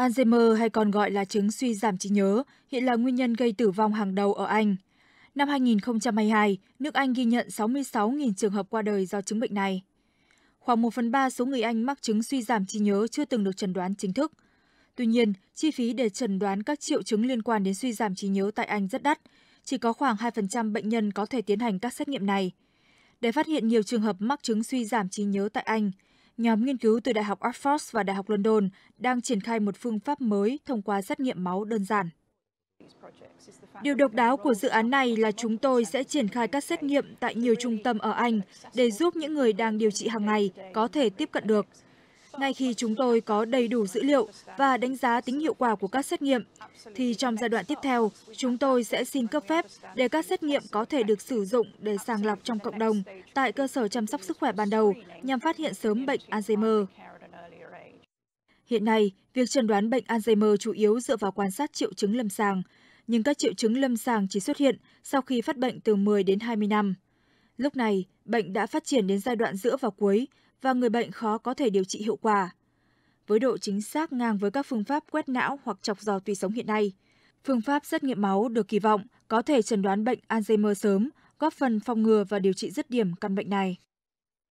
Alzheimer hay còn gọi là chứng suy giảm trí nhớ, hiện là nguyên nhân gây tử vong hàng đầu ở Anh. Năm 2022, nước Anh ghi nhận 66.000 trường hợp qua đời do chứng bệnh này. Khoảng 1 phần 3 số người Anh mắc chứng suy giảm trí nhớ chưa từng được chẩn đoán chính thức. Tuy nhiên, chi phí để chẩn đoán các triệu chứng liên quan đến suy giảm trí nhớ tại Anh rất đắt, chỉ có khoảng 2% bệnh nhân có thể tiến hành các xét nghiệm này. Để phát hiện nhiều trường hợp mắc chứng suy giảm trí nhớ tại Anh, Nhóm nghiên cứu từ Đại học Oxford và Đại học London đang triển khai một phương pháp mới thông qua xét nghiệm máu đơn giản. Điều độc đáo của dự án này là chúng tôi sẽ triển khai các xét nghiệm tại nhiều trung tâm ở Anh để giúp những người đang điều trị hàng ngày có thể tiếp cận được ngay khi chúng tôi có đầy đủ dữ liệu và đánh giá tính hiệu quả của các xét nghiệm, thì trong giai đoạn tiếp theo, chúng tôi sẽ xin cấp phép để các xét nghiệm có thể được sử dụng để sàng lọc trong cộng đồng tại cơ sở chăm sóc sức khỏe ban đầu nhằm phát hiện sớm bệnh Alzheimer. Hiện nay, việc chẩn đoán bệnh Alzheimer chủ yếu dựa vào quan sát triệu chứng lâm sàng, nhưng các triệu chứng lâm sàng chỉ xuất hiện sau khi phát bệnh từ 10 đến 20 năm. Lúc này, bệnh đã phát triển đến giai đoạn giữa và cuối và người bệnh khó có thể điều trị hiệu quả. Với độ chính xác ngang với các phương pháp quét não hoặc chọc giò tùy sống hiện nay, phương pháp xét nghiệm máu được kỳ vọng có thể chẩn đoán bệnh Alzheimer sớm, góp phần phòng ngừa và điều trị dứt điểm căn bệnh này.